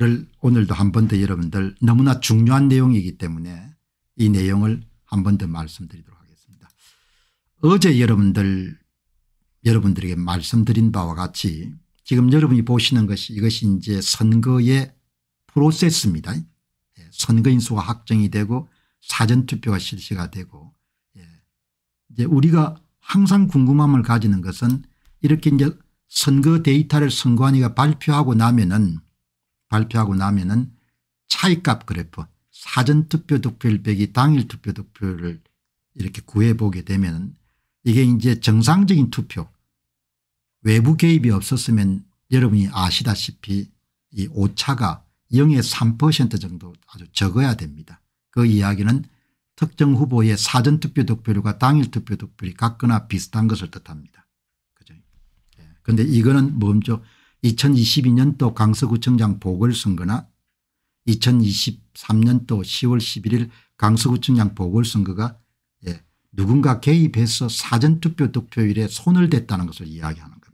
를 오늘도 한 번 더 여러분들 너무나 중요한 내용이기 때문에 이 내용을 한 번 더 말씀드리도록 하겠습니다. 어제 여러분들 여러분들에게 말씀드린 바와 같이 지금 여러분이 보시는 것이 이것이 이제 선거의 프로세스입니다. 예, 선거인 수가 확정이 되고 사전투표가 실시가 되고 예, 이제 우리가 항상 궁금함을 가지는 것은 이렇게 이제 선거 데이터를 선관위가 발표하고 나면은 발표하고 나면은 차이값 그래프 사전투표 득표율 빼기 당일 투표 득표를 이렇게 구해보게 되면 이게 이제 정상적인 투표 외부 개입이 없었으면 여러분이 아시다시피 이 오차가 0의 3% 정도 아주 적어야 됩니다. 그 이야기는 특정 후보의 사전투표 득표율과 당일 투표 득표율이 같거나 비슷한 것을 뜻합니다. 그죠. 그런데 예. 이거는 먼저 2022년도 강서구청장 보궐선거나 2023년도 10월 11일 강서구청장 보궐선거가 예, 누군가 개입해서 사전투표 득표율에 손을 댔다는 것을 이야기하는 겁니다.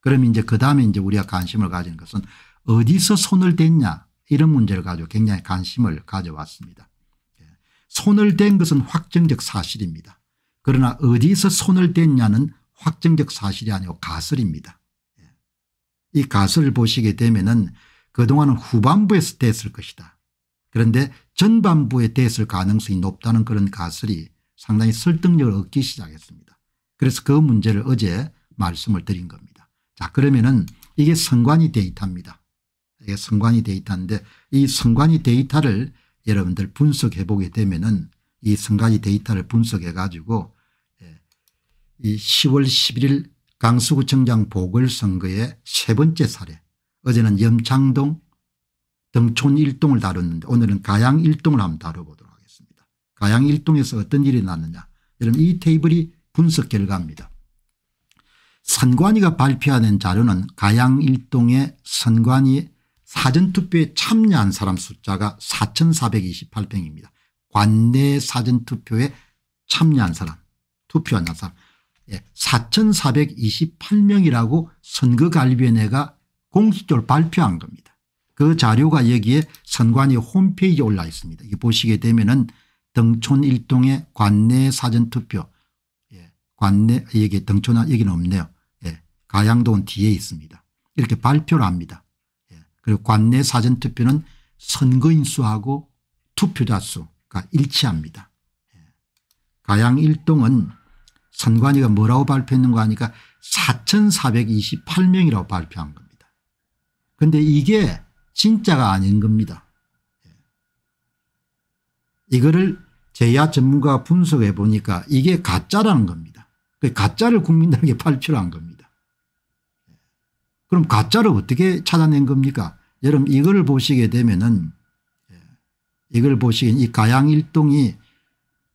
그럼 이제 그 다음에 이제 우리가 관심을 가진 것은 어디서 손을 댔냐 이런 문제를 가지고 굉장히 관심을 가져왔습니다. 예, 손을 댄 것은 확정적 사실입니다. 그러나 어디서 손을 댔냐는 확정적 사실이 아니고 가설입니다. 이 가설을 보시게 되면은 그동안은 후반부에서 됐을 것이다. 그런데 전반부에 됐을 가능성이 높다는 그런 가설이 상당히 설득력을 얻기 시작했습니다. 그래서 그 문제를 어제 말씀을 드린 겁니다. 자 그러면은 이게 선관위 데이터입니다. 이게 선관위 데이터인데 이 선관위 데이터를 여러분들 분석해 보게 되면은 이 선관위 데이터를 분석해 가지고 예, 이 10월 11일 강수구청장 보궐선거의 세 번째 사례 어제는 염창동 등촌 1동을 다뤘는데 오늘은 가양 1동을 한번 다뤄보도록 하겠습니다. 가양 1동에서 어떤 일이 났느냐 여러분 이 테이블이 분석 결과입니다. 선관위가 발표하는 자료는 가양 1동의 선관위 사전투표에 참여한 사람 숫자가 4428명입니다. 관내 사전투표에 참여한 사람 투표한 사람 4,428명이라고 예, 선거관리위원회가 공식적으로 발표한 겁니다. 그 자료가 여기에 선관위 홈페이지에 올라 있습니다. 이 보시게 되면은 등촌 일동의 관내 사전투표 예, 관내 여기 등촌 여기는 없네요. 예, 가양동은 뒤에 있습니다. 이렇게 발표를 합니다. 예, 그리고 관내 사전투표는 선거인 수하고 투표자 수가 일치합니다. 예, 가양 일동은 선관위가 뭐라고 발표했는가 하니까 4,428명이라고 발표한 겁니다. 그런데 이게 진짜가 아닌 겁니다. 예. 이거를 제야 전문가가 분석해 보니까 이게 가짜라는 겁니다. 그 가짜를 국민들에게 발표를 한 겁니다. 예. 그럼 가짜를 어떻게 찾아낸 겁니까? 여러분 이걸 보시게 되면은 예. 이걸 보시기엔 이 가양일동이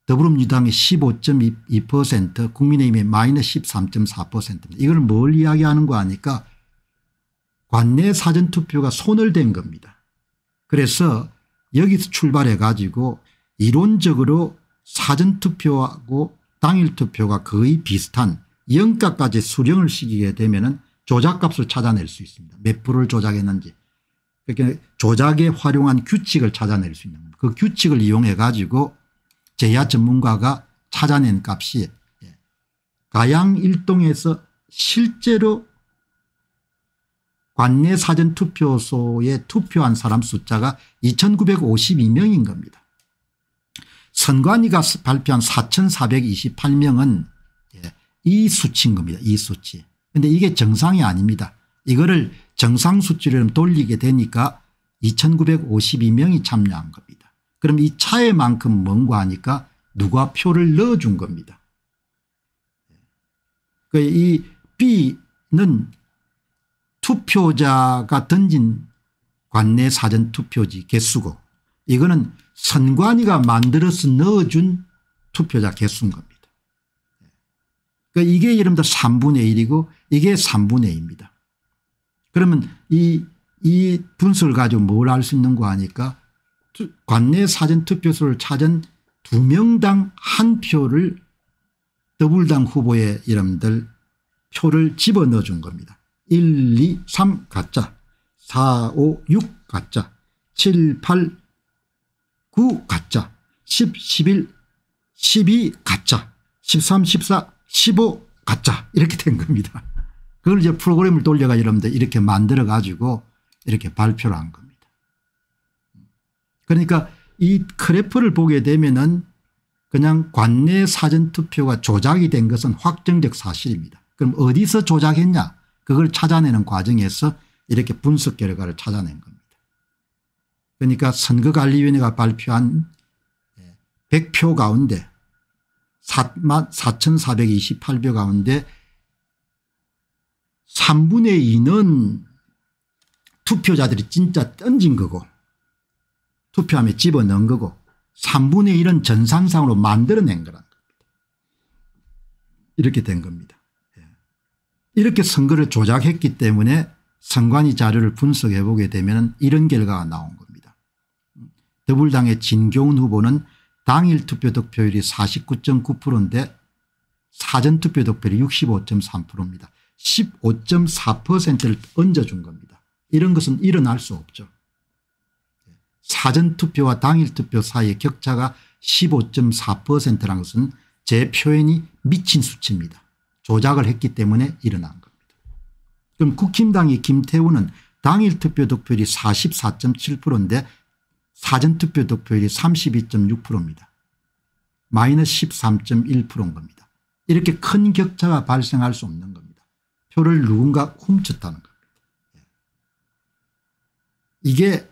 더불어민주당이15.2% 국민의힘의 마이너스 13.4%입니다. 이걸 뭘 이야기하는 거 아니까 관내 사전투표가 손을 댄 겁니다. 그래서 여기서 출발해 가지고 이론적으로 사전투표하고 당일투표가 거의 비슷한 영가까지 수령을 시키게 되면 은 조작값을 찾아낼 수 있습니다. 몇 프로를 조작했는지. 그러니 조작에 활용한 규칙을 찾아낼 수 있는 겁니다. 그 규칙을 이용해 가지고 제야 전문가가 찾아낸 값이 예. 가양 일동에서 실제로 관내 사전 투표소에 투표한 사람 숫자가 2952명인 겁니다. 선관위가 발표한 4428명은 예, 이 수치인 겁니다. 이 수치. 근데 이게 정상이 아닙니다. 이거를 정상 수치를 돌리게 되니까 2952명이 참여한 겁니다. 그럼 이 차에만큼 뭔가 하니까 누가 표를 넣어준 겁니다. 그 이 B는 투표자가 던진 관내 사전 투표지 개수고 이거는 선관위가 만들어서 넣어준 투표자 개수인 겁니다. 그러니까 이게 이른바 3분의 1이고 이게 3분의 2입니다. 그러면 이, 이 분수를 가지고 뭘 알 수 있는가 하니까 관내 사전 투표소를 찾은 두 명당 한 표를 더블당 후보의 이름들 표를 집어넣어 준 겁니다. 1, 2, 3 가짜 4, 5, 6 가짜 7, 8, 9 가짜 10, 11, 12 가짜 13, 14, 15 가짜 이렇게 된 겁니다. 그걸 이제 프로그램을 돌려가 여러분들 이렇게 만들어 가지고 이렇게 발표를 한 겁니다. 그러니까 이그래프를 보게 되면은 그냥 관내 사전투표가 조작이 된 것은 확정적 사실입니다. 그럼 어디서 조작했냐 그걸 찾아내는 과정에서 이렇게 분석 결과를 찾아낸 겁니다. 그러니까 선거관리위원회가 발표한 100표 예, 가운데 4,428표 가운데 3분의 2는 투표자들이 진짜 던진 거고 투표함에 집어넣은 거고 3분의 1은 전산상으로 만들어낸 거란 겁니다. 이렇게 된 겁니다. 예. 이렇게 선거를 조작했기 때문에 선관위 자료를 분석해 보게 되면 이런 결과가 나온 겁니다. 더불당의 진교훈 후보는 당일 투표 득표율이 49.9%인데 사전투표 득표율이 65.3%입니다. 15.4%를 얹어준 겁니다. 이런 것은 일어날 수 없죠. 사전투표와 당일투표 사이의 격차가 15.4%라는 것은 제 표현이 미친 수치입니다. 조작을 했기 때문에 일어난 겁니다. 그럼 국힘당의 김태우는 당일투표 득표율이 44.7%인데 사전투표 득표율이 32.6%입니다. 마이너스 13.1%인 겁니다. 이렇게 큰 격차가 발생할 수 없는 겁니다. 표를 누군가 훔쳤다는 겁니다. 예. 이게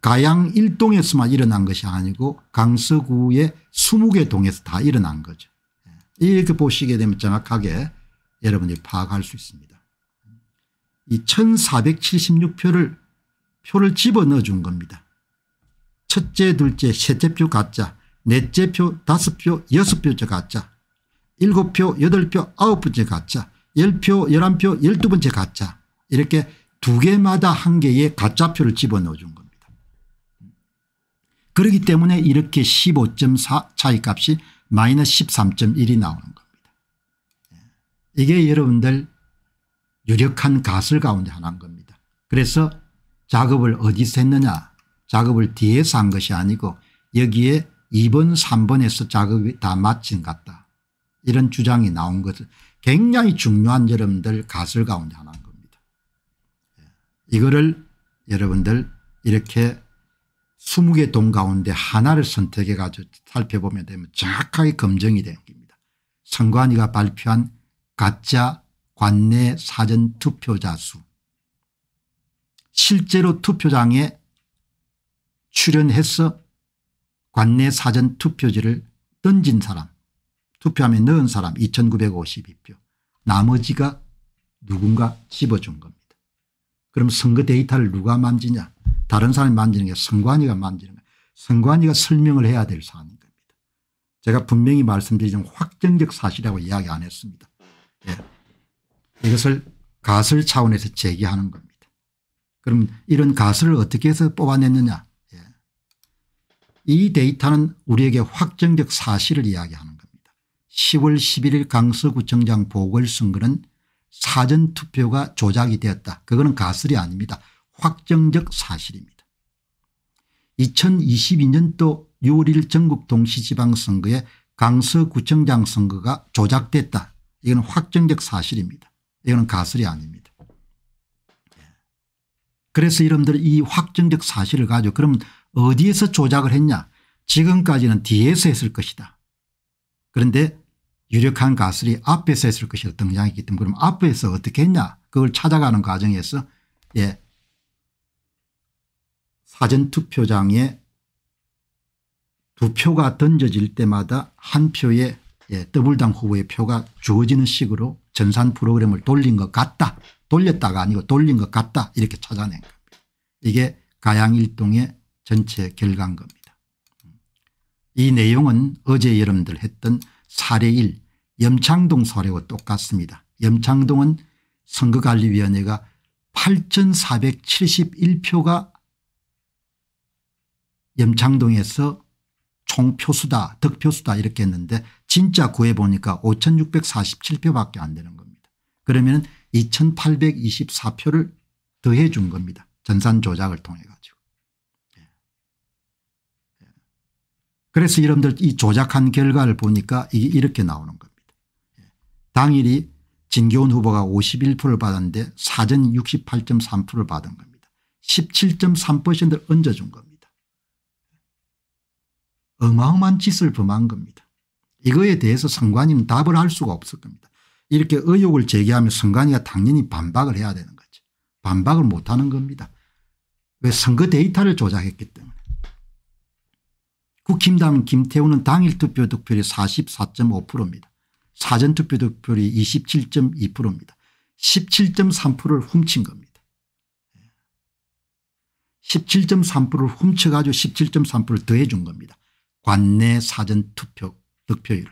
가양 1동에서만 일어난 것이 아니고 강서구의 20개 동에서 다 일어난 거죠. 예. 이렇게 보시게 되면 정확하게 여러분이 파악할 수 있습니다. 이 1476표를 표를 집어넣어 준 겁니다. 첫째 둘째 셋째 표 가짜 넷째 표 다섯 표 여섯 표째 가짜 일곱 표 여덟 표 아홉 번째 가짜 열 표 열한 표 열두 번째 가짜 이렇게 두 개마다 한 개의 가짜표를 집어넣어 준 겁니다. 그렇기 때문에 이렇게 15.4 차이값이 마이너스 13.1이 나오는 겁니다. 예. 이게 여러분들 유력한 가설 가운데 하나인 겁니다. 그래서 작업을 어디서 했느냐 작업을 뒤에서 한 것이 아니고 여기에 2번 3번에서 작업이 다 마친 같다. 이런 주장이 나온 것은 굉장히 중요한 여러분들 가설 가운데 하나인 겁니다. 예. 이거를 여러분들 이렇게 20개 돈 가운데 하나를 선택해 가지고 살펴보면 되면 정확하게 검증이 되는 겁니다. 선관위가 발표한 가짜 관내 사전 투표자 수 실제로 투표장에 출연해서 관내 사전 투표지를 던진 사람 투표함에 넣은 사람 2952표 나머지가 누군가 집어준 겁니다. 그럼 선거 데이터를 누가 만지냐 다른 사람이 만지는 게선관이가 만지는 거예요. 선관이가 설명을 해야 될 사안인 겁니다. 제가 분명히 말씀드리지만 확정적 사실이라고 이야기 안 했습니다. 예. 이것을 가설 차원에서 제기하는 겁니다. 그럼 이런 가설을 어떻게 해서 뽑아냈느냐 예. 이 데이터는 우리에게 확정적 사실을 이야기하는 겁니다. 10월 11일 강서구청장 보궐선거는 사전투표가 조작이 되었다. 그거는 가설이 아닙니다. 확정적 사실입니다. 2022년도 6월 1일 전국 동시지방선거에 강서구청장 선거가 조작됐다. 이건 확정적 사실입니다. 이거 가설이 아닙니다. 예. 그래서 여러분들 이 확정적 사실을 가지고 그럼 어디에서 조작을 했냐 지금까지는 뒤에서 했을 것이다. 그런데 유력한 가설이 앞에서 했을 것이라 등장했기 때문에 그럼 앞에서 어떻게 했냐 그걸 찾아가는 과정에서 예 사전투표장에 두 표가 던져질 때마다 한표에 예, 더블당 후보의 표가 주어지는 식으로 전산 프로그램을 돌린 것 같다. 돌렸다가 아니고 돌린 것 같다 이렇게 찾아낸 겁니다. 이게 가양일동의 전체 결과인 겁니다. 이 내용은 어제 여러분들 했던 사례 1 염창동 사례와 똑같습니다. 염창동은 선거관리위원회가 8471표가 염창동에서 총표수다 득표수다 이렇게 했는데 진짜 구해보니까 5647표밖에 안 되는 겁니다. 그러면 2824표를 더해 준 겁니다. 전산 조작을 통해 가지고. 예. 예. 그래서 여러분들 이 조작한 결과를 보니까 이게 이렇게 나오는 겁니다. 예. 당일이 진교훈 후보가 51%를 받았는데 사전 68.3%를 받은 겁니다. 17.3%를 얹어준 겁니다. 어마어마한 짓을 범한 겁니다. 이거에 대해서 선관위는 답을 할 수가 없을 겁니다. 이렇게 의혹을 제기하면 선관위가 당연히 반박을 해야 되는 거죠. 반박을 못하는 겁니다. 왜 선거 데이터를 조작했기 때문에. 국힘당 김태우는 당일 투표 득표율이 44.5%입니다. 사전투표 득표율이 27.2%입니다. 17.3%를 훔친 겁니다. 17.3%를 훔쳐가지고 17.3%를 더해준 겁니다. 관내 사전 투표 득표율.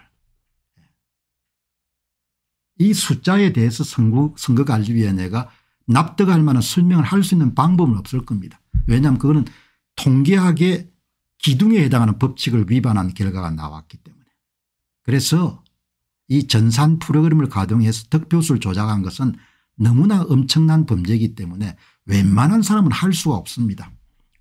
이 숫자에 대해서 선거, 선거관리위원회가 납득할 만한 설명을 할 수 있는 방법은 없을 겁니다. 왜냐하면 그거는 통계학의 기둥에 해당하는 법칙을 위반한 결과가 나왔기 때문에. 그래서 이 전산 프로그램을 가동해서 득표수를 조작한 것은 너무나 엄청난 범죄이기 때문에 웬만한 사람은 할 수가 없습니다.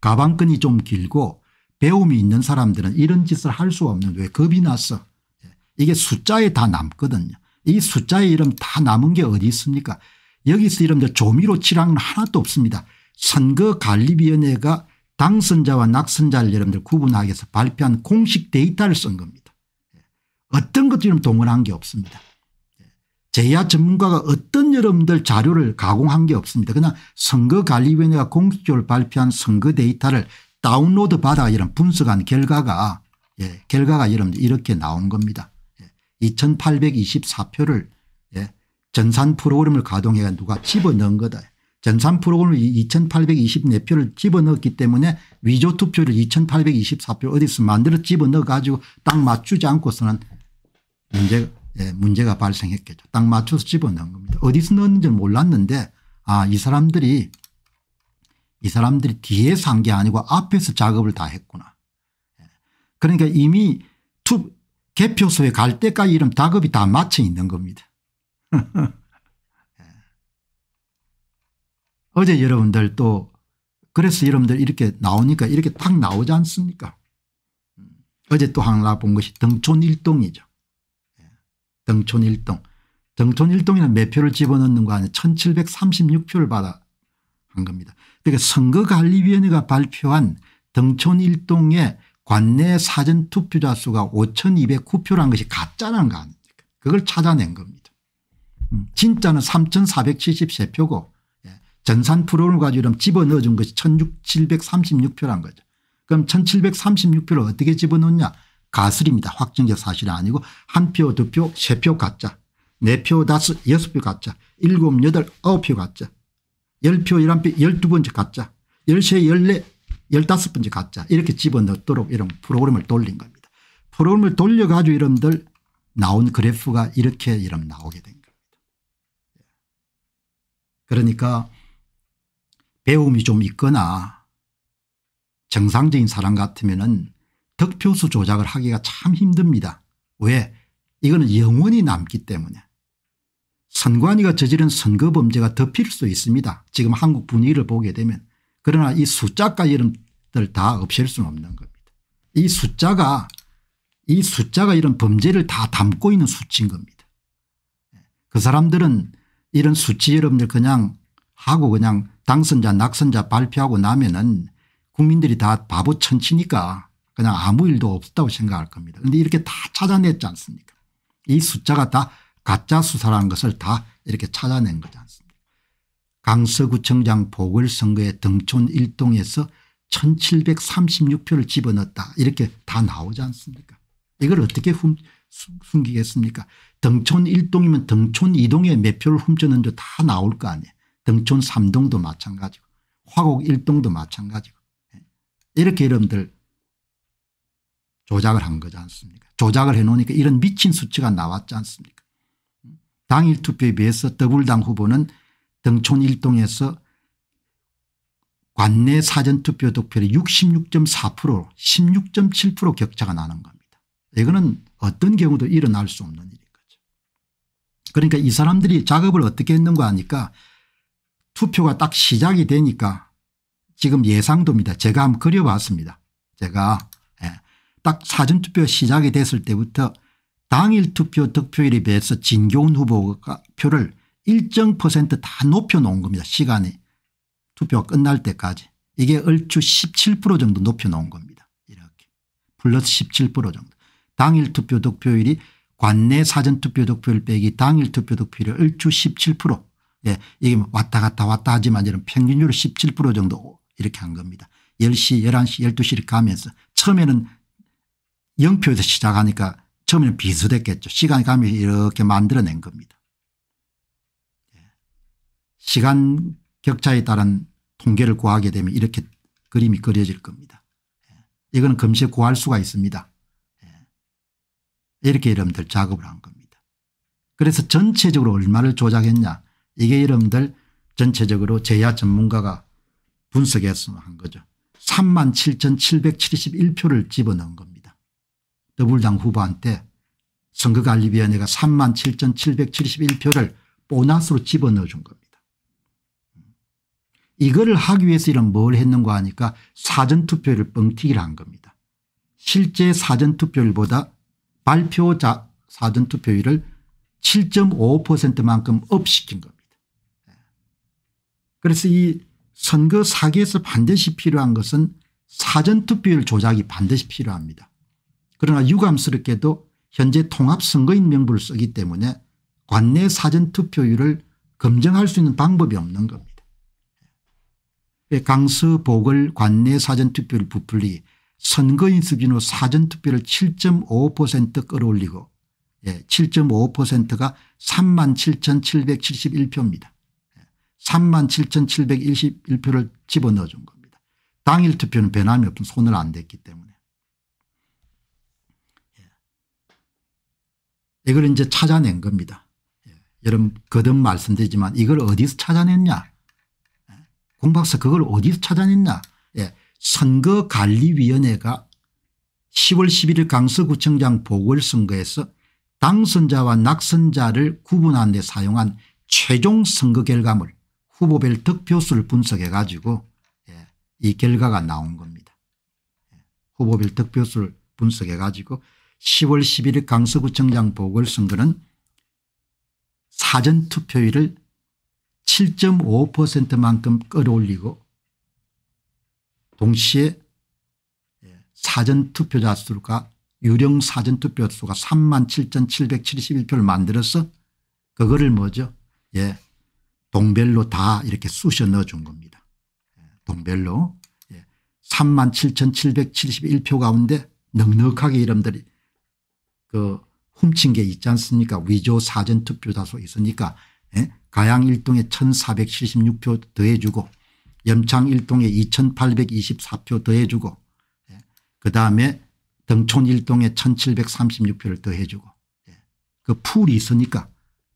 가방끈이 좀 길고 배움이 있는 사람들은 이런 짓을 할 수 없는 왜 겁이 났어. 예. 이게 숫자에 다 남거든요. 이 숫자의 이름 다 남은 게 어디 있습니까 여기서 이름 조미료 칠항은 하나도 없습니다. 선거관리위원회가 당선자와 낙선자를 여러분들 구분하기 위해서 발표한 공식 데이터를 쓴 겁니다. 예. 어떤 것처럼 동원한 게 없습니다. 예. 제야 전문가가 어떤 여러분들 자료를 가공한 게 없습니다. 그냥 선거관리위원회가 공식적으로 발표한 선거 데이터를 다운로드 받아 이런 분석한 결과가 예, 결과가 여러분 이렇게 나온 겁니다. 예, 2824표를 예, 전산 프로그램을 가동해 누가 집어넣은 거다. 전산 프로그램을 2824표를 집어넣었기 때문에 위조 투표를 2824표 어디서 만들어 집어넣어 가지고 딱 맞추지 않고서는 문제, 예, 문제가 발생했겠죠. 딱 맞춰서 집어넣은 겁니다. 어디서 넣었는지 몰랐는데 아 이 사람들이 이 사람들이 뒤에서 한 게 아니고 앞에서 작업을 다 했구나. 예. 그러니까 이미 투 개표소에 갈 때까지 이런 작업이 다 맞춰 있는 겁니다. 예. 어제 여러분들 또 그래서 여러분들 이렇게 나오니까 이렇게 탁 나오지 않습니까 음. 어제 또 하나 본 것이 등촌일동이죠. 예. 등촌일동. 등촌일동이는 몇 표를 집어넣는 거 아니에요. 1736표를 받아 한 겁니다. 그러니까 선거관리위원회가 발표한 등촌 일동의 관내 사전투표자 수가 5209표라는 것이 가짜라는 거 아닙니까 그걸 찾아낸 겁니다. 음, 진짜는 3473표고 예, 전산 프로를 가지고 이러면 집어넣어준 것이 1736표란 거죠. 그럼 1736표를 어떻게 집어넣냐 가슬입니다. 확정적 사실이 아니고 한 표, 두 표, 세 표 가짜, 네 표, 다섯, 여섯 표 가짜, 일곱, 여덟, 아홉 표 가짜, 10표 11표 12번째 가짜 10시에 14, 15번째 가짜 이렇게 집어넣도록 이런 프로그램을 돌린 겁니다. 프로그램을 돌려가지고 여러분들 나온 그래프가 이렇게 여러분 나오게 된 겁니다. 예. 그러니까 배움이 좀 있거나 정상적인 사람 같으면 은 득표수 조작을 하기가 참 힘듭니다. 왜? 이거는 영원히 남기 때문에 선관위가 저지른 선거 범죄가 덮일 수 있습니다. 지금 한국 분위기를 보게 되면. 그러나 이 숫자까지 이다 없앨 수는 없는 겁니다. 이 숫자가 이 숫자가 이런 범죄를 다 담고 있는 수치인 겁니다. 그 사람들은 이런 수치 여러분들 그냥 하고 그냥 당선자 낙선자 발표하고 나면은 국민들이 다 바보 천치니까 그냥 아무 일도 없다고 생각할 겁니다. 그런데 이렇게 다 찾아냈지 않습니까 이 숫자가 다 가짜 수사라는 것을 다 이렇게 찾아낸 거지 않습니까 강서구청장 보궐선거에 등촌 일동에서 1736표를 집어넣었다 이렇게 다 나오지 않습니까 이걸 어떻게 훔, 숨기겠습니까 등촌 1동이면 등촌 2동에 몇 표를 훔쳤는지 다 나올 거 아니에요 등촌 3동도 마찬가지고 화곡 1동도 마찬가지고 예. 이렇게 여러분들 조작을 한 거지 않습니까 조작을 해놓으니까 이런 미친 수치가 나왔지 않습니까 당일 투표에 비해서 더불당 후보는 등촌 1동에서 관내 사전투표 득표율이 66.4% 16.7% 격차가 나는 겁니다. 이거는 어떤 경우도 일어날 수 없는 일인 거죠. 그러니까 이 사람들이 작업을 어떻게 했는가 하니까 투표가 딱 시작이 되니까 지금 예상도입니다. 제가 한번 그려봤습니다. 제가 예, 딱 사전투표 시작이 됐을 때부터 당일 투표 득표율에 비해서 진교훈 후보가 표를 일정 퍼센트 다 높여놓은 겁니다. 시간이 투표가 끝날 때까지. 이게 얼추 17% 정도 높여놓은 겁니다. 이렇게 플러스 17% 정도. 당일 투표 득표율이 관내 사전투표 득표율 빼기 당일 투표 득표율이 얼추 17% 예, 이게 뭐 왔다 갔다 왔다 하지만 이런 평균율 17% 정도 이렇게 한 겁니다. 10시 11시 12시 이렇게 하면서 처음에는 0표에서 시작하니까 처음에는 비수됐겠죠 시간이 가면 이렇게 만들어낸 겁니다. 예. 시간 격차에 따른 통계를 구하게 되면 이렇게 그림이 그려질 겁니다. 예. 이거는 금에 구할 수가 있습니다. 예. 이렇게 여러분들 작업을 한 겁니다. 그래서 전체적으로 얼마를 조작했냐 이게 여러분들 전체적으로 제야 전문가가 분석해서 한 거죠. 37,771표를 집어넣은 겁니다. 더불당 후보한 테 선거관리위원회가 3만 7,771표를 보너스로 집어넣어 준 겁니다. 이거를 하기 위해서 이런 뭘 했는가 하니까 사전투표를 뻥튀기를 한 겁니다. 실제 사전투표율보다 발표자 사전투표율을 7.5%만큼 업시킨 겁니다. 그래서 이 선거 사기에서 반드시 필요한 것은 사전투표율 조작이 반드시 필요합니다. 그러나 유감스럽게도 현재 통합선거인명부를 쓰기 때문에 관내 사전투표율을 검증할 수 있는 방법이 없는 겁니다. 예, 강서보궐 관내 사전투표를 부풀리 선거인 수준으로 사전투표를 7.5% 끌어올리고 7.5%가 37,771표입니다. 37,711표를 집어넣어준 겁니다. 당일 투표는 변함이 없음 손을 안 댔기 때문에. 이걸 이제 찾아낸 겁니다. 예. 여러분 거듭 말씀드리지만 이걸 어디서 찾아냈냐 예. 공박사 그걸 어디서 찾아냈냐 예. 선거관리위원회가 10월 11일 강서구청장 보궐선거에서 당선자와 낙선자를 구분하데 사용한 최종 선거 결과물 후보별 득표수를 분석해 가지고 이 결과가 나온 겁니다. 후보별 득표수를 분석해 가지고 10월 11일 강서구청장 보궐선거는 사전투표율을 7.5%만큼 끌어올리고 동시에 예, 사전투표자 수가 유령 사전투표 수가 3만 7,771표를 만들어서 그거를 뭐죠 예 동별로 다 이렇게 쑤셔 넣어준 겁니다. 예, 동별로 3만 예, 7,771표 가운데 넉넉하게 이름들이 그 훔친 게 있지 않습니까 위조 사전투표다소 있으니까 예? 가양 1동에 1476표 더해주고 염창 1동에 2824표 더해주고 예? 그다음에 등촌 1동에 1736표를 더해주고 예? 그 풀이 있으니까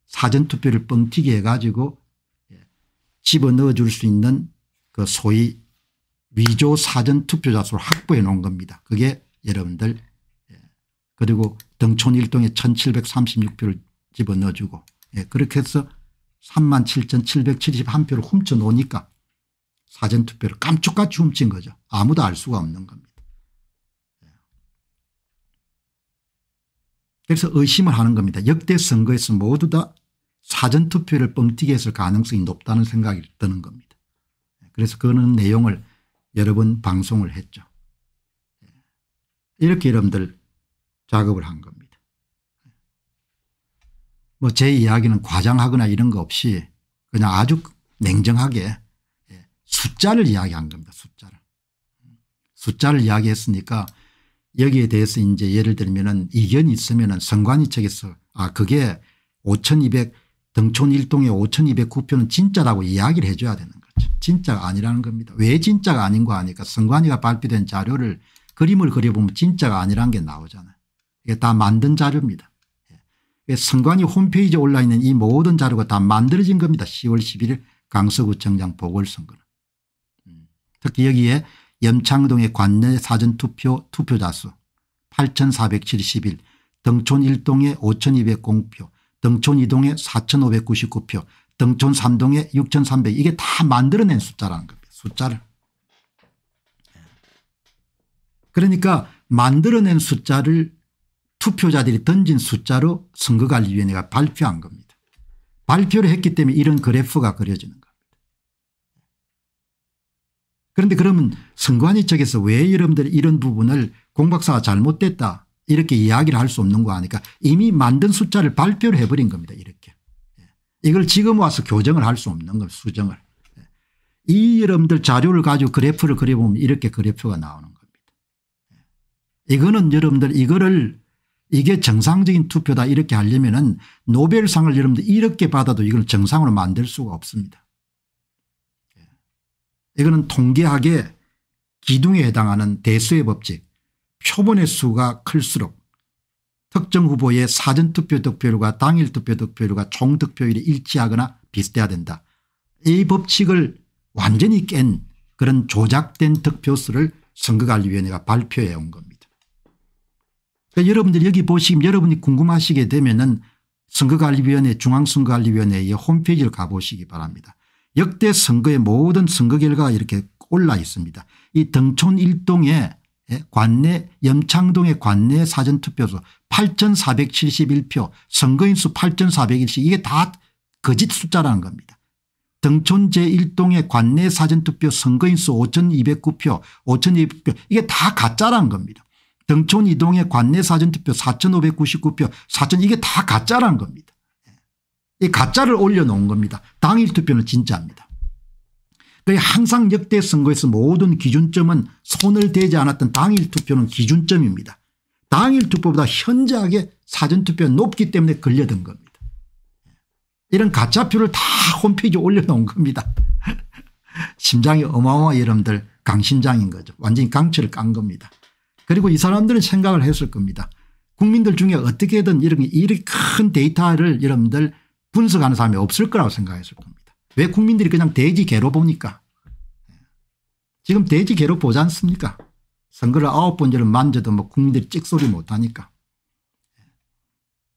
사전투표를 뻥튀기 해가지고 예? 집어넣어줄 수 있는 그 소위 위조 사전투표자 수를 확보해 놓은 겁니다. 그게 여러분들 예. 그리고 등촌 1동에 1736표를 집어넣어주고 예, 그렇게 해서 37,771표를 훔쳐놓으니까 사전투표를 깜짝같이 훔친 거죠. 아무도 알 수가 없는 겁니다. 예. 그래서 의심을 하는 겁니다. 역대 선거에서 모두 다 사전투표를 뻥튀기 했을 가능성이 높다는 생각이 드는 겁니다. 예, 그래서 그런 내용을 여러 번 방송을 했죠. 예. 이렇게 여러분들 작업을 한 겁니다. 뭐 제 이야기는 과장하거나 이런 거 없이 그냥 아주 냉정하게 예, 숫자를 이야기한 겁니다. 숫자를. 숫자를 이야기했으니까 여기에 대해서 이제 예를 들면은 이견이 있으면은 선관위 측에서 아 그게 5200 등촌 1동의 5209표는 진짜라고 이야기를 해줘야 되는 거죠. 진짜가 아니라는 겁니다. 왜 진짜가 아닌 거 아니까 선관위가 발표된 자료를 그림을 그려보면 진짜가 아니라는 게 나오잖아요. 이게 다 만든 자료입니다. 예. 선관위 홈페이지에 올라 있는 이 모든 자료가 다 만들어진 겁니다. 10월 11일 강서구청장 보궐선거는. 음. 특히 여기에 염창동의 관내 사전투표 투표자 수8,471 등촌 1동에 5 2 0 0표 등촌 2동에 4,599표 등촌 3동에 6,300 이게 다 만들어낸 숫자라는 겁니다. 숫자를. 예. 그러니까 만들어낸 숫자를 투표자들이 던진 숫자로 선거관리위원회가 발표한 겁니다. 발표를 했기 때문에 이런 그래프가 그려지는 겁니다. 그런데 그러면 선관위 측에서 왜 여러분들이 이런 부분을 공박사가 잘못됐다 이렇게 이야기를 할 수 없는 거 아니까 이미 만든 숫자를 발표를 해버린 겁니다. 이렇게. 예. 이걸 지금 와서 교정을 할 수 없는 걸 수정을. 예. 이 여러분들 자료를 가지고 그래프를 그려보면 이렇게 그래프가 나오는 겁니다. 예. 이거는 여러분들 이거를 이게 정상적인 투표다 이렇게 하려면 은 노벨상을 여러분들 이렇게 받아도 이걸 정상으로 만들 수가 없습니다. 예. 이거는 통계학의 기둥에 해당하는 대수의 법칙 표본의 수가 클수록 특정 후보의 사전투표 득표율과 당일 투표 득표율과 총 득표율이 일치하거나 비슷해야 된다. 이 법칙을 완전히 깬 그런 조작된 득표수를 선거관리위원회가 발표해 온 겁니다. 그러니까 여러분들 여기 보시면 여러분이 궁금하시게 되면은 선거관리위원회 중앙선거관리위원회의 홈페이지를 가보시기 바랍니다. 역대 선거의 모든 선거 결과가 이렇게 올라 있습니다. 이 등촌 일동의 예, 관내 염창동의 관내 사전투표소 8471표 선거인수 8401표 이게 다 거짓 숫자라는 겁니다. 등촌 제1동의 관내 사전투표 선거인수 5209표 5200표 이게 다 가짜라는 겁니다. 등촌 이동의 관내 사전투표 4599표 4천 이게 다 가짜라는 겁니다. 예. 이 가짜를 올려놓은 겁니다. 당일 투표는 진짜입니다. 항상 역대 선거에서 모든 기준점은 손을 대지 않았던 당일 투표는 기준점입니다. 당일 투표보다 현저하게 사전투표 높기 때문에 걸려든 겁니다. 예. 이런 가짜표를 다 홈페이지에 올려놓은 겁니다. 심장이 어마어마해 여러분들 강심장인 거죠. 완전히 강철을 깐 겁니다. 그리고 이 사람들은 생각을 했을 겁니다. 국민들 중에 어떻게든 이런 큰 데이터를 여러분들 분석하는 사람이 없을 거라고 생각했을 겁니다. 왜 국민들이 그냥 돼지 개로 보니까 지금 돼지 개로 보지 않습니까 선거를 아홉 번째로 만져도 뭐 국민들이 찍소리 못하니까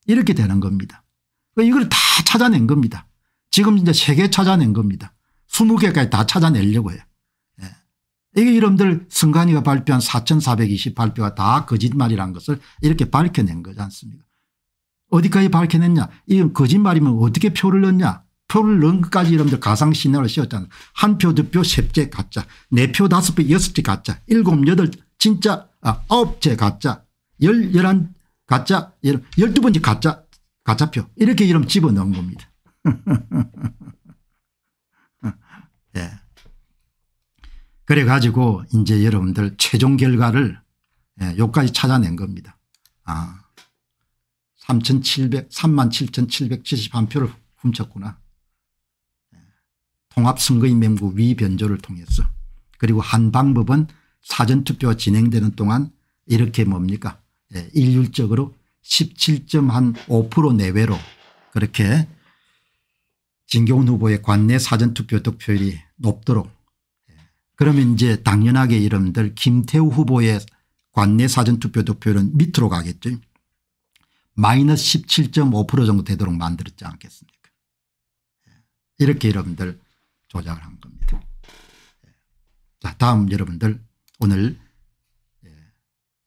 이렇게 되는 겁니다. 그러니까 이걸 다 찾아낸 겁니다. 지금 이제 세 개 찾아낸 겁니다. 20개까지 다 찾아내려고 해요. 이게 이름들 승관이가 발표한 4428표가 다 거짓말이라는 것을 이렇게 밝혀낸 거지 않습니까 어디까지 밝혀냈냐 이건 거짓말이면 어떻게 표를 넣냐 표를 넣은 것까지 이름들 가상신화를 씌웠잖아 한표 두 표 셋째 가짜 네 표 다섯 표 여섯 개 가짜 일곱 여덟 진짜 아 아홉 째 가짜 열 열한 가짜 열두 번째 가짜 가짜표 이렇게 이름 집어넣은 겁니다 그래 가지고 이제 여러분들 최종 결과를 예, 여기까지 찾아낸 겁니다. 아, 3,700, 37,771표를 훔쳤구나. 예, 통합선거인명부 위변조를 통해서 그리고 한 방법은 사전투표가 진행되는 동안 이렇게 뭡니까 예, 일률적으로 17.5% 내외로 그렇게 진경훈 후보의 관내 사전투표 득표율이 높도록 그러면 이제 당연하게 여러분들 김태우 후보의 관내 사전투표 득표율은 밑으로 가겠죠. 마이너스 17.5% 정도 되도록 만들었지 않겠습니까 예. 이렇게 여러분들 조작을 한 겁니다. 예. 자 다음 여러분들 오늘 예,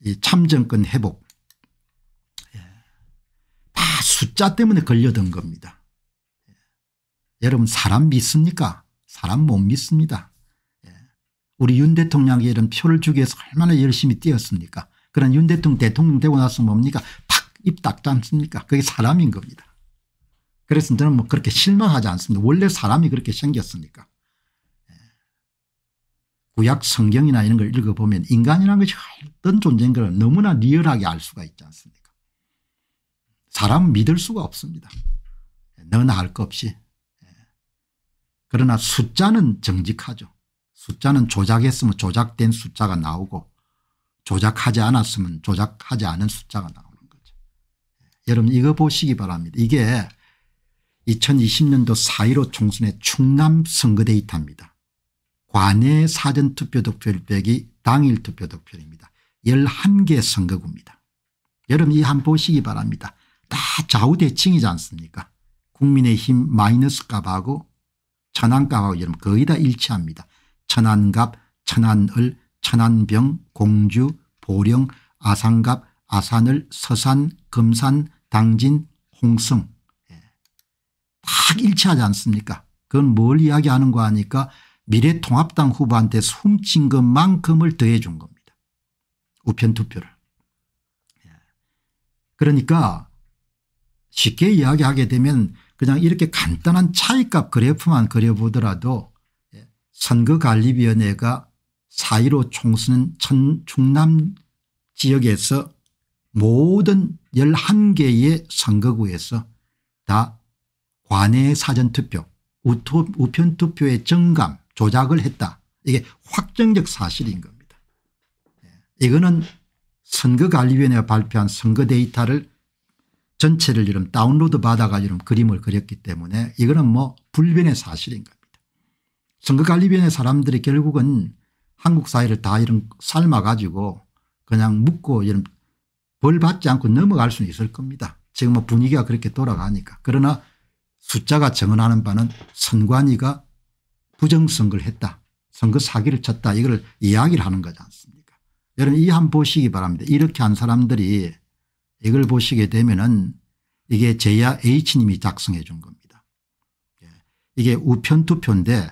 이 참정권 회복 다 숫자 때문에 걸려든 겁니다. 여러분 사람 믿습니까 사람 못 믿습니다. 우리 윤 대통령에게 이런 표를 주기 위해서 얼마나 열심히 뛰었습니까 그런 윤 대통령 대통령 되고 나서 뭡니까 탁입 닦지 않습니까 그게 사람인 겁니다. 그래서 저는 뭐 그렇게 실망하지 않습니다. 원래 사람이 그렇게 생겼으니까. 예. 구약 성경이나 이런 걸 읽어보면 인간이라는 것이 어떤 존재인 걸 너무나 리얼하게 알 수가 있지 않습니까 사람 믿을 수가 없습니다. 너나 예, 할것 없이. 예. 그러나 숫자는 정직하죠. 숫자는 조작했으면 조작된 숫자가 나오고 조작하지 않았으면 조작하지 않은 숫자가 나오는 거죠. 예, 여러분 이거 보시기 바랍니다. 이게 2020년도 4.15 총선의 충남 선거 데이터입니다. 관내 사전투표 득표율 빼기 당일 투표 득표율입니다. 11개 선거구입니다. 여러분 이한 보시기 바랍니다. 다 좌우대칭이지 않습니까 국민의힘 마이너스 값하고 천안값하고 여러분 거의 다 일치합니다. 천안갑 천안을 천안병 공주 보령 아산갑 아산을 서산 금산 당진 홍성 예. 딱 일치하지 않습니까 그건 뭘 이야기하는 거아니까 미래통합당 후보한테 숨친 것만큼을 더해 준 겁니다. 우편 투표를. 예. 그러니까 쉽게 이야기하게 되면 그냥 이렇게 간단한 차이값 그래프만 그려보더라도 선거관리위원회가 4.15 총선은 천 충남 지역에서 모든 11개의 선거구에서 다관외 사전투표 우편투표의 정감 조작을 했다. 이게 확정적 사실인 겁니다. 예. 이거는 선거관리위원회가 발표한 선거 데이터를 전체를 이름 다운로드 받아가 지고 그림을 그렸기 때문에 이거는 뭐 불변의 사실인 거예요. 선거관리위원회 사람들이 결국은 한국 사회를 다 이런 삶아가지고 그냥 묻고 이런 벌 받지 않고 넘어갈 수는 있을 겁니다. 지금 뭐 분위기가 그렇게 돌아가니까. 그러나 숫자가 증언하는 바는 선관위가 부정선거를 했다. 선거 사기를 쳤다. 이걸 이야기를 하는 거지 않습니까 여러분 이한 보시기 바랍니다. 이렇게 한 사람들이 이걸 보시게 되면 은 이게 제야 H님이 작성해 준 겁니다. 예. 이게 우편투표인데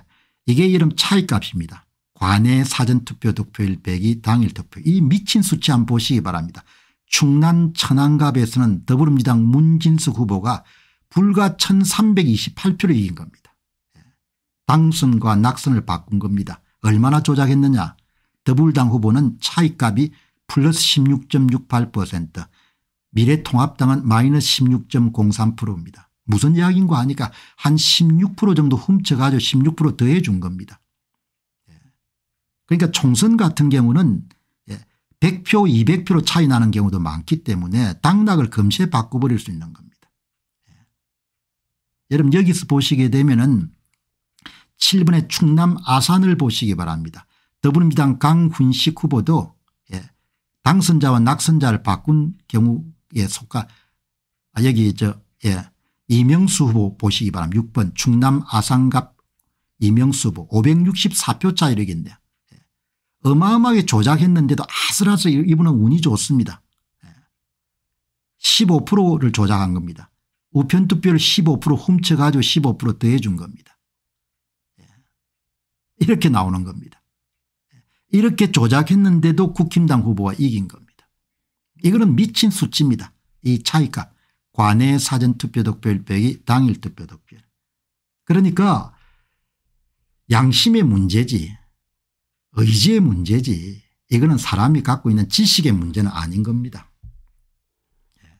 이게 이름 차이값입니다. 관내 사전투표 득표일 빼기 당일 득표 이 미친 수치 한번 보시기 바랍니다. 충남 천안갑에서는 더불어민주당 문진수 후보가 불과 1328표로 이긴 겁니다. 예. 당선과 낙선을 바꾼 겁니다. 얼마나 조작했느냐 더불당 후보는 차이값이 플러스 16.68% 미래통합당은 마이너스 16.03%입니다. 무슨 이야기인가 하니까 한 16% 정도 훔쳐가지고 16% 더해 준 겁니다. 예. 그러니까 총선 같은 경우는 100표 예, 200표로 차이 나는 경우도 많기 때문에 당락을 금세 바꿔버릴 수 있는 겁니다. 예. 여러분 여기서 보시게 되면 은 7번의 충남 아산을 보시기 바랍니다. 더불어민주당 강훈식 후보도 당선자와 낙선자를 바꾼 경우에 속하 아, 여기 저 예, 이명수 후보 보시기 바랍니다. 6번 충남 아산갑 이명수 후보 564표 차이력인데 요 예. 어마어마하게 조작했는데도 아슬아슬 이분은 운이 좋습니다. 15%를 예. 조작한 겁니다. 우편투표를 15% 훔쳐가지고 15% 더해준 겁니다. 예. 이렇게 나오는 겁니다. 이렇게 조작했는데도 국힘당 후보가 이긴 겁니다. 이거는 미친 수치입니다. 이 차이값. 관외 사전투표독별일 빼기 당일 투표독별 그러니까 양심의 문제지 의지의 문제지 이거는 사람이 갖고 있는 지식의 문제는 아닌 겁니다. 예.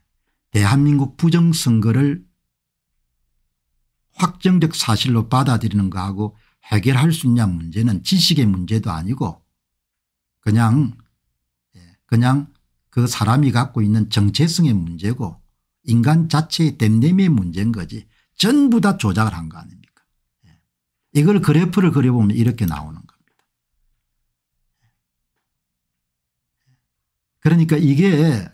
대한민국 부정선거를 확정적 사실로 받아들이는 거하고 해결할 수 있냐 문제는 지식의 문제도 아니고 그냥 예, 그냥 그 사람이 갖고 있는 정체성의 문제고 인간 자체의 댐댐의 문제인 거지 전부 다 조작을 한 거 아닙니까 예. 이걸 그래프를 그려보면 이렇게 나오는 겁니다. 예. 그러니까 이게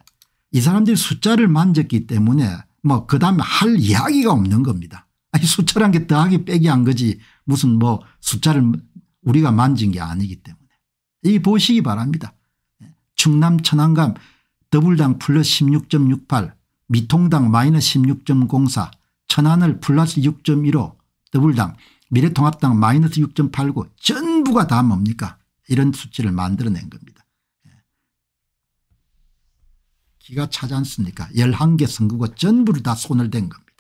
이 사람들이 숫자를 만졌기 때문에 뭐그 다음에 할 이야기가 없는 겁니다. 아니 숫자란 게 더하기 빼기 한 거지 무슨 뭐 숫자를 우리가 만진 게 아니기 때문에 이 보시기 바랍니다. 예. 충남 천안감 더블당 플러스 16.68 미통당 마이너스 16.04 천안을 플러스 6.15 더불당 미래통합당 마이너스 6.89 전부가 다 뭡니까 이런 수치를 만들어낸 겁니다. 예. 기가 차지 않습니까 11개 선거구 전부를 다 손을 댄 겁니다.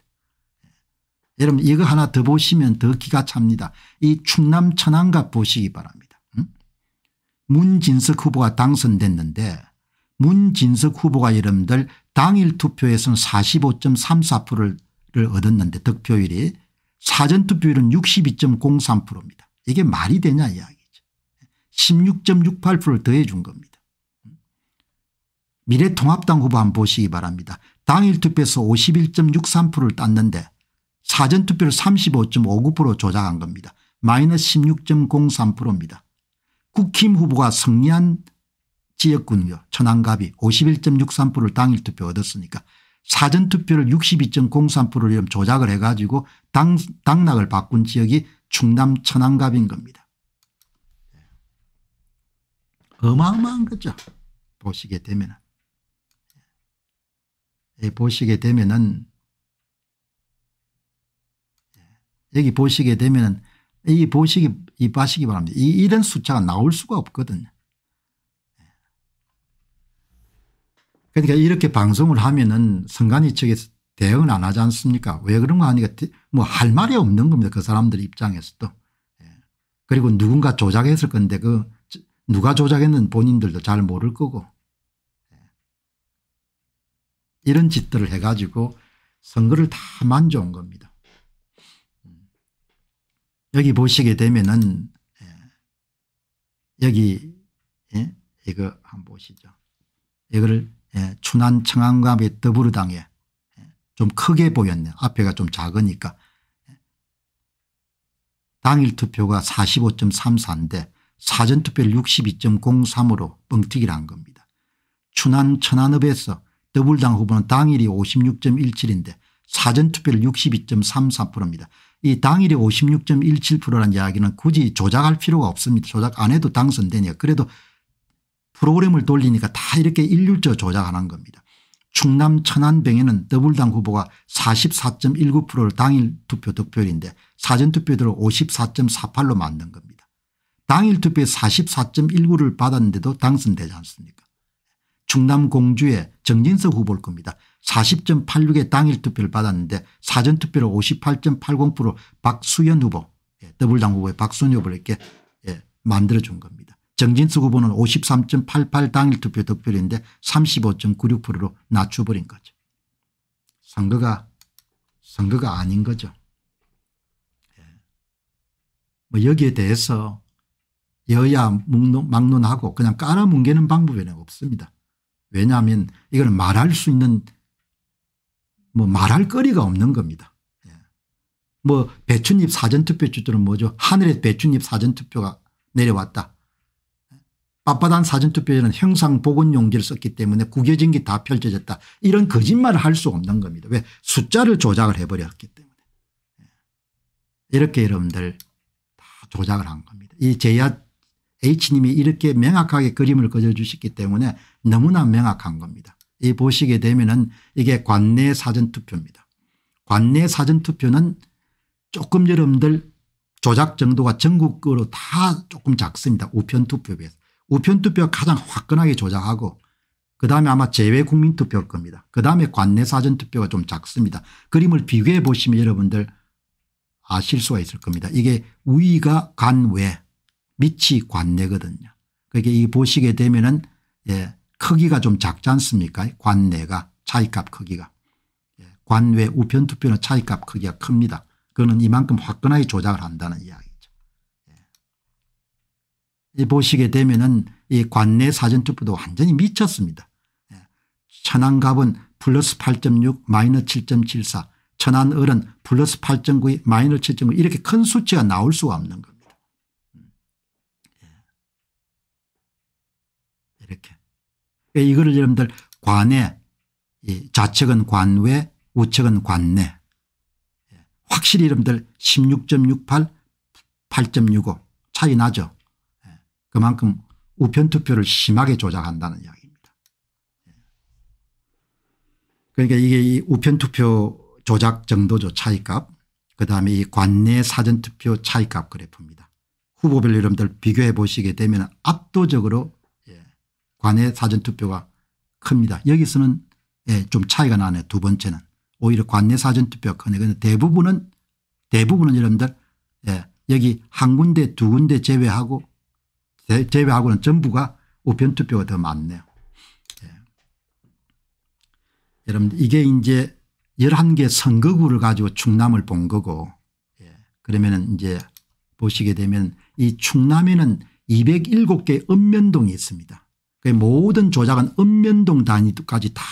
예. 여러분 이거 하나 더 보시면 더 기가 찹니다. 이 충남 천안갑 보시기 바랍니다. 응? 음? 문진석 후보가 당선됐는데 문진석 후보가 여러분들 당일 투표에서는 45.34%를 얻었는데 득표율이 사전투표율은 62.03%입니다. 이게 말이 되냐 이야기죠. 16.68%를 더해 준 겁니다. 미래통합당 후보 한번 보시기 바랍니다. 당일 투표에서 51.63%를 땄는데 사전투표를 35.59% 조작한 겁니다. 마이너스 16.03%입니다. 국힘 후보가 승리한 지역군요 천안갑이 51.63%를 당일 투표 얻었으니까 사전투표를 62.03%를 조작을 해가지고 당, 당락을 바꾼 지역이 충남 천안갑인 겁니다. 예. 어마어마한 거죠. 보시게 되면 예. 예, 보시게 되면은 여기 보시게 되면은 이 보시기 이 보시기 바랍니다. 이, 이런 숫자가 나올 수가 없거든요. 그러니까 이렇게 방송을 하면은 선관위 측에서 대응을 안 하지 않습니까 왜 그런 거 하니까 뭐할 말이 없는 겁니다 그 사람들 입장에서도 예. 그리고 누군가 조작했을 건데 그 누가 조작했는 본인들도 잘 모를 거고 예. 이런 짓들을 해가지고 선거를 다 만져온 겁니다. 음. 여기 보시게 되면은 예. 여기 예? 이거 한 번 보시죠. 이거를 춘안 청안감의 더불어당에 좀 크게 보였네 앞에가 좀 작으니까 당일 투표가 45.34인데 사전투표를 62.03으로 뻥튀기를 한 겁니다. 춘안 천안읍에서 더불당 후보는 당일이 56.17인데 사전투표를 62.33%입니다. 이 당일이 56.17%라는 이야기는 굳이 조작할 필요가 없습니다. 조작 안 해도 당선되니까. 그래도 프로그램을 돌리니까 다 이렇게 일률적 조작을 한 겁니다. 충남 천안병에는 더불당 후보가 44.19%를 당일 투표 득표율인데 사전투표율을 54.48로 만든 겁니다. 당일 투표에 44.19를 받았는데도 당선되지 않습니까 충남 공주의 정진석 후보일 겁니다. 40.86의 당일 투표를 받았는데 사전투표로 58.80% 박수현 후보 예, 더블당 후보의 박수현 후보를 이렇게 예, 만들어준 겁니다. 정진석 후보는 53.88 당일 투표 득표율인데 35.96%로 낮춰버린 거죠. 선거가 선거가 아닌 거죠. 예. 뭐 여기에 대해서 여야 막론하고 그냥 깔아뭉개는 방법에는 없습니다. 왜냐하면 이거는 말할 수 있는 뭐 말할 거리가 없는 겁니다. 예. 뭐배춧잎 사전투표 주도는 뭐죠? 하늘에 배춧잎 사전투표가 내려왔다. 빳빳한 사전투표에는 형상복원용지를 썼기 때문에 구겨진 게 다 펼쳐졌다. 이런 거짓말을 할 수 없는 겁니다. 왜 숫자를 조작을 해버렸기 때문에. 예. 이렇게 여러분들 다 조작을 한 겁니다. 이 제야 H님이 이렇게 명확하게 그림을 그려주셨기 때문에 너무나 명확한 겁니다. 이 보시게 되면은 이게 관내 사전투표입니다. 관내 사전투표는 조금 여러분들 조작 정도가 전국으로 다 조금 작습니다. 우편투표에 비해서. 우편투표 가장 화끈하게 조작하고 그다음에 아마 제외국민 투표일 겁니다. 그다음에 관내 사전투표가 좀 작습니다. 그림을 비교해 보시면 여러분들 아실 수가 있을 겁니다. 이게 위가 관외 밑이 관내거든요. 그게 그러니까 이 보시게 되면은 예, 크기가 좀 작지 않습니까 관내가 차이값 크기가 예, 관외 우편투표는 차이값 크기가 큽니다. 그거는 이만큼 화끈하게 조작을 한다는 이야기. 보시게 되면은 이 관내 사전투표도 완전히 미쳤습니다. 예. 천안갑은 플러스 8.6 마이너스 7.74 천안을은 플러스 8.9 마이너스 7.9 이렇게 큰 수치가 나올 수가 없는 겁니다. 음. 예. 이렇게 예, 이거를 여러분들 관내 좌측은 관외 우측은 관내 확실히 여러분들 16.68 8.65 차이 나죠. 그만큼 우편투표를 심하게 조작한다는 이야기입니다. 예. 그러니까 이게 이 우편투표 조작 정도죠 차이값 그다음에 이 관내 사전투표 차이값 그래프입니다. 후보별 여러분들 비교해 보시게 되면 압도적으로 예, 관내 사전투표가 큽니다. 여기서는 예, 좀 차이가 나네요. 두 번째는 오히려 관내 사전투표가 크네. 근데 대부분은 대부분은 여러분들 예, 여기 한 군데 두 군데 제외하고 제외하고는 전부가 우편 투표가 더 많네요. 예. 여러분 이게 이제 11개 선거구를 가지고 충남을 본 거고 예. 그러면 이제 보시게 되면 이 충남에는 2 0 7개 읍면동이 있습니다. 그 모든 조작은 읍면동 단위까지 다,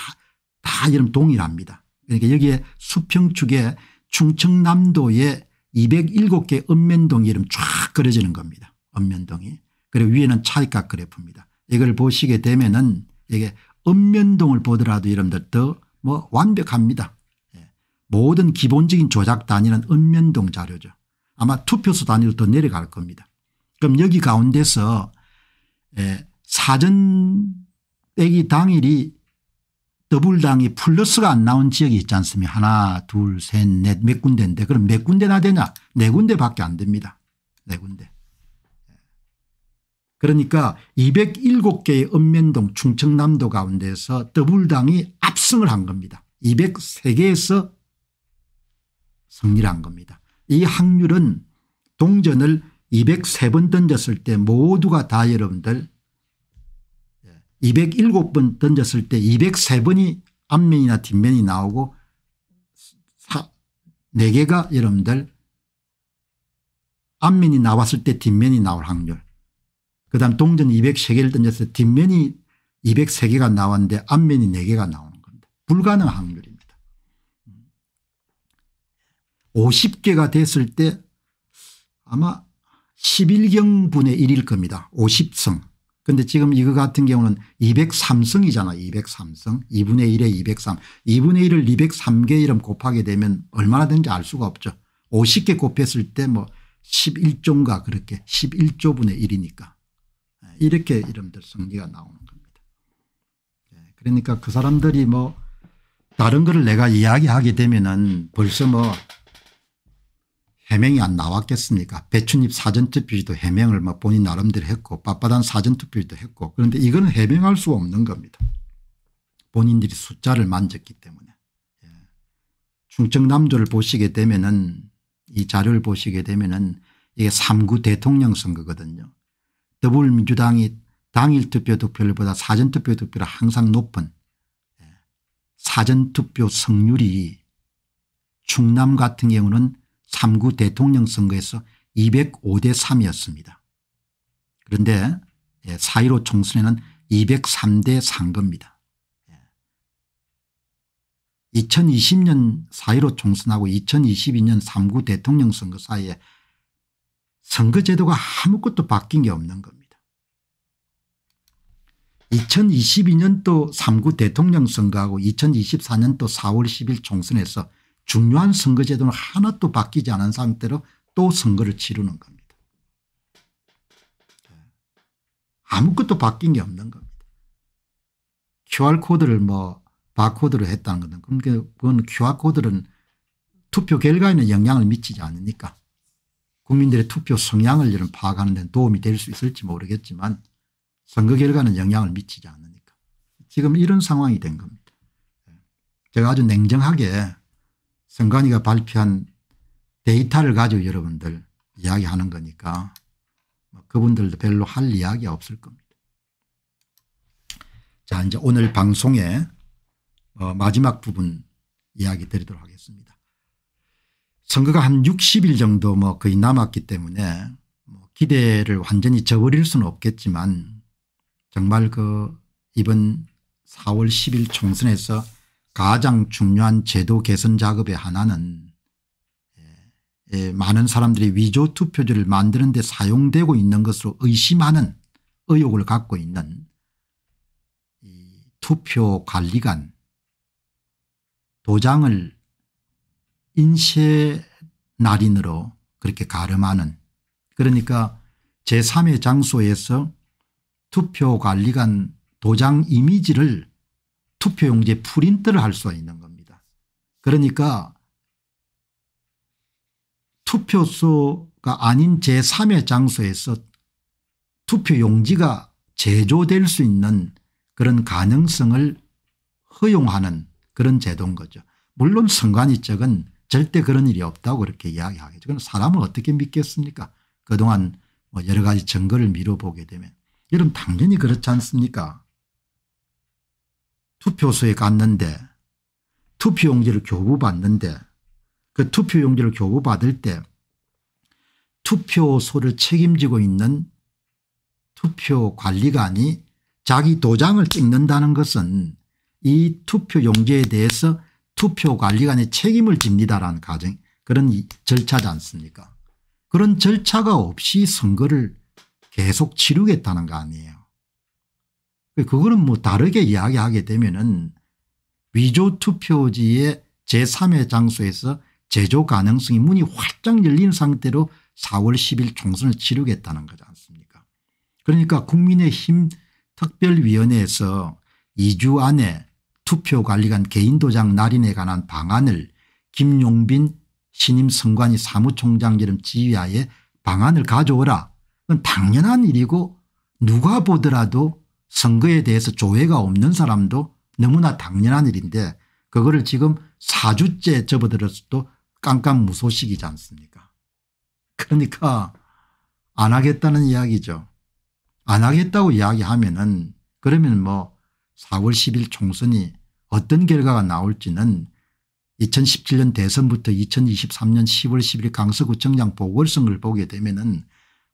다 이름 동일합니다. 그러니까 여기에 수평축에 충청남도에 207개 읍면동 이름 쫙 그려지는 겁니다. 읍면동이. 그리고 위에는 차이각 그래프입니다. 이걸 보시게 되면은 이게 읍면동을 보더라도 여러분들 더뭐 완벽합니다. 예. 모든 기본적인 조작 단위는 읍면동 자료죠. 아마 투표소 단위로 더 내려갈 겁니다. 그럼 여기 가운데서 예, 사전 빼기 당일이 더블당이 플러스가 안 나온 지역이 있지 않습니까 하나 둘셋넷 몇 군데인데 그럼 몇 군데나 되냐 네 군데밖에 안 됩니다. 네 군데. 그러니까 207개의 읍면동 충청남도 가운데서 더불당이 압승을 한 겁니다. 203개에서 승리를 한 겁니다. 이 확률은 동전을 203번 던졌을 때 모두가 다 여러분들 207번 예, 던졌을 때 203번이 앞면이나 뒷면이 나오고 4개가 여러분들 앞면이 나왔을 때 뒷면이 나올 확률 그다음 동전 203개를 던져서 뒷면이 203개가 나왔는데 앞면이 4개가 나오는 겁니다. 불가능한 확률입니다. 50개가 됐을 때 아마 11경분의 1일 겁니다. 50성. 근데 지금 이거 같은 경우는 203성이잖아. 203성. 2분의 1에 203. 2분의 1을 203개 이름 곱하게 되면 얼마나 되는지 알 수가 없죠. 50개 곱했을 때 뭐 11조인가 그렇게 11조분의 1이니까. 이렇게 이름들 성기가 나오는 겁니다. 예, 그러니까 그 사람들이 뭐 다른 거 내가 이야기하게 되면은 벌써 뭐 해명이 안 나왔겠습니까 배춘입 사전투표도 해명을 막 본인 나름대로 했고 빠빠단 사전투표도 했고 그런데 이거는 해명할 수 없는 겁니다. 본인들이 숫자를 만졌기 때문에. 예, 충청남도를 보시게 되면은 이 자료를 보시게 되면은 이게 3구 대통령 선거거든요. 더불민주당이 당일 투표 득표율보다 사전 투표 득표율이 항상 높은 예, 사전 투표 성률이 충남 같은 경우는 3구 대통령 선거에서 205대 3이었습니다. 그런데 4.15 예, 총선에는 203대 3겁니다. 2020년 4.15 총선하고 2022년 3구 대통령 선거 사이에 선거제도가 아무것도 바뀐 게 없는 겁니다. 2022년도 3구 대통령 선거하고 2024년도 4월 10일 총선에서 중요한 선거제도는 하나도 바뀌지 않은 상태로 또 선거를 치르는 겁니다. 예. 아무것도 바뀐 게 없는 겁니다. QR코드를 뭐 바코드로 했다는 거는 그러니까 그건 QR코드는 투표 결과에는 영향을 미치지 않으니까 국민들의 투표 성향을 이런 파악하는 데 도움이 될 수 있을지 모르겠지만 선거 결과는 영향을 미치지 않으니까 지금 이런 상황이 된 겁니다. 예. 제가 아주 냉정하게 선관위가 발표한 데이터를 가지고 여러분들 이야기하는 거니까 뭐 그분들도 별로 할 이야기가 없을 겁니다. 자 이제 오늘 방송의 어, 마지막 부분 이야기 드리도록 하겠습니다. 선거가 한 60일 정도 뭐 거의 남았기 때문에 뭐 기대를 완전히 저버릴 수는 없겠지만 정말 그 이번 4월 10일 총선에서 가장 중요한 제도 개선 작업의 하나는 예, 예, 많은 사람들이 위조 투표지를 만드는 데 사용되고 있는 것으로 의심하는 의혹을 갖고 있는 투표 관리관 도장을 인쇄 날인으로 그렇게 가름하는 그러니까 제3의 장소에서 투표관리관 도장 이미지를 투표용지에 프린트를 할 수 있는 겁니다. 그러니까 투표소가 아닌 제3의 장소에서 투표용지가 제조될 수 있는 그런 가능성을 허용하는 그런 제도인 거죠. 물론 선관위 쪽은 절대 그런 일이 없다고 그렇게 이야기하겠죠. 그럼 사람을 어떻게 믿겠습니까? 그동안 뭐 여러 가지 증거를 미뤄보게 되면. 여러분 당연히 그렇지 않습니까? 투표소에 갔는데 투표용지를 교부받는데 그 투표용지를 교부받을 때 투표소를 책임지고 있는 투표관리관이 자기 도장을 찍는다는 것은 이 투표용지에 대해서 투표관리관의 책임을 집니다라는 가정 그런 절차지 않습니까 그런 절차가 없이 선거를 계속 치르겠다는 거 아니에요. 그, 그거는 뭐 다르게 이야기하게 되면은 위조 투표지의 제3의 장소에서 제조 가능성이 문이 활짝 열린 상태로 4월 10일 총선을 치르겠다는 거지 않습니까 그러니까 국민의힘 특별위원회에서 2주 안에 투표관리관 개인도장 날인에 관한 방안을 김용빈 신임 선관위 사무총장 이름 지휘하에 방안을 가져오라. 그건 당연한 일이고 누가 보더라도 선거에 대해서 조회가 없는 사람도 너무나 당연한 일인데 그거를 지금 4주째 접어들었어도 깜깜무소식이지 않습니까 그러니까 안 하겠다는 이야기죠. 안 하겠다고 이야기하면 은 그러면 뭐 4월 10일 총선이 어떤 결과가 나올지는 2017년 대선부터 2023년 10월 1 0일 강서구청장 보궐선거를 보게 되면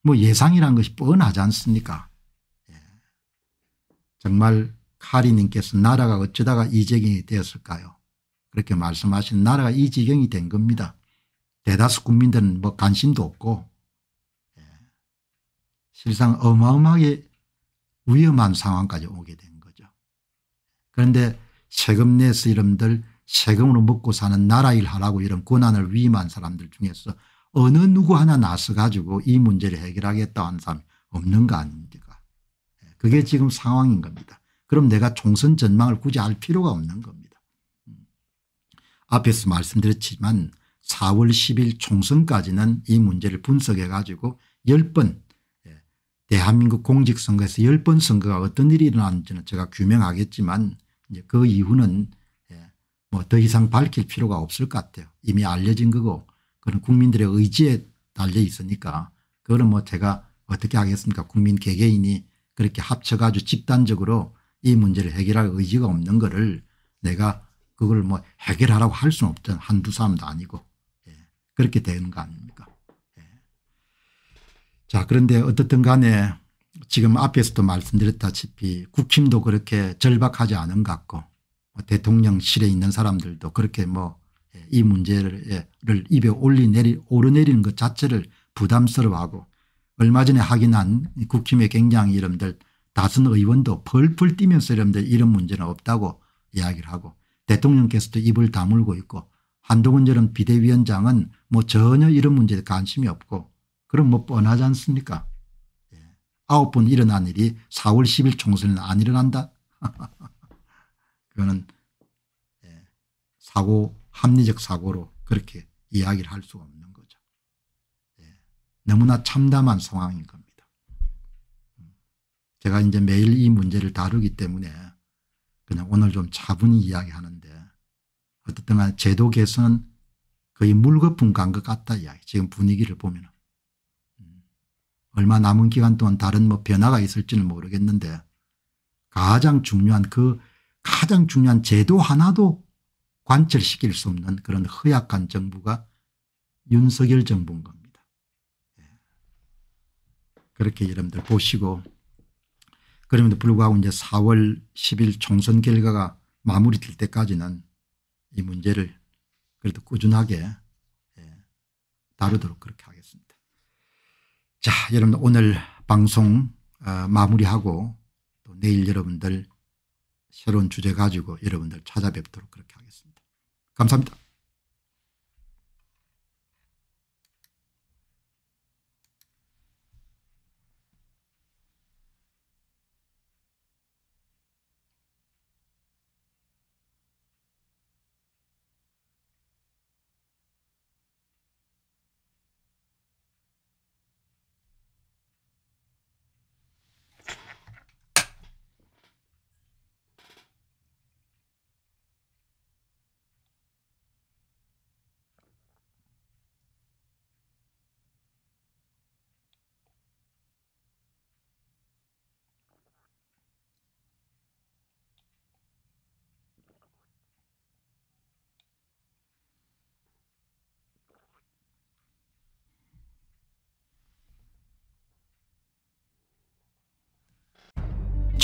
은뭐 예상이란 것이 뻔하지 않습니까 예. 정말 카리님께서 나라가 어쩌다가 이 지경이 되었을까요 그렇게 말씀하신 나라가 이 지경이 된 겁니다. 대다수 국민들은 뭐 관심도 없고 예. 실상 어마어마하게 위험한 상황까지 오게 된 거죠. 그런데 세금 내서 이름들 세금으로 먹고 사는 나라일 하라고 이런 권한을 위임한 사람들 중에서 어느 누구 하나 나서 가지고 이 문제를 해결하겠다 하는 사람이 없는 거 아닙니까 예, 그게 지금 상황인 겁니다. 그럼 내가 총선 전망을 굳이 알 필요가 없는 겁니다. 음. 앞에서 말씀드렸지만 4월 10일 총선까지는 이 문제를 분석해 가지고 10번 예, 대한민국 공직선거에서 10번 선거가 어떤 일이 일어났는지는 제가 규명하겠지만 이제 그 이후는 예, 뭐 더 이상 밝힐 필요가 없을 것 같아요. 이미 알려진 거고 그건 국민들의 의지에 달려 있으니까 그거는 뭐 제가 어떻게 하겠습니까 국민 개개인이 그렇게 합쳐가지고 집단적으로 이 문제를 해결할 의지가 없는 거를 내가 그걸 뭐 해결하라고 할 수는 없던 한두 사람도 아니고 예. 그렇게 되는 거 아닙니까 예. 자 그런데 어떻든 간에 지금 앞에서도 말씀드렸다시피 국힘도 그렇게 절박하지 않은 것 같고 뭐 대통령실에 있는 사람들도 그렇게 뭐이 예, 문제를 입에 올리내리 오르내리는 것 자체를 부담스러워하고 얼마 전에 확인한 국힘의 굉장히 이름들 다선 의원도 펄펄 뛰면서 이름들 이런 문제는 없다고 이야기를 하고 대통령께서도 입을 다물고 있고 한동훈전럼 비대위원장은 뭐 전혀 이런 문제에 관심이 없고 그럼 뭐 뻔하지 않습니까 9홉번 일어난 일이 4월 10일 총선에는 안 일어난다. 그거는 예, 사고 합리적 사고로 그렇게 이야기를 할 수가 없는 거죠. 예, 너무나 참담한 상황인 겁니다. 음, 제가 이제 매일 이 문제를 다루기 때문에 그냥 오늘 좀 차분히 이야기하는데 어쨌든 제도 개선 거의 물거품 간 것 같다 이야기 지금 분위기를 보면 얼마 남은 기간 동안 다른 뭐 변화가 있을지는 모르겠는데 가장 중요한 그 가장 중요한 제도 하나도 관철시킬 수 없는 그런 허약한 정부가 윤석열 정부인 겁니다. 예. 그렇게 여러분들 보시고 그럼에도 불구하고 이제 4월 10일 총선 결과가 마무리될 때까지는 이 문제를 그래도 꾸준하게 예, 다루도록 그렇게 하겠습니다. 자 여러분 오늘 방송 어, 마무리하고 또 내일 여러분들 새로운 주제 가지고 여러분들 찾아뵙도록 그렇게 하겠습니다. 감사합니다.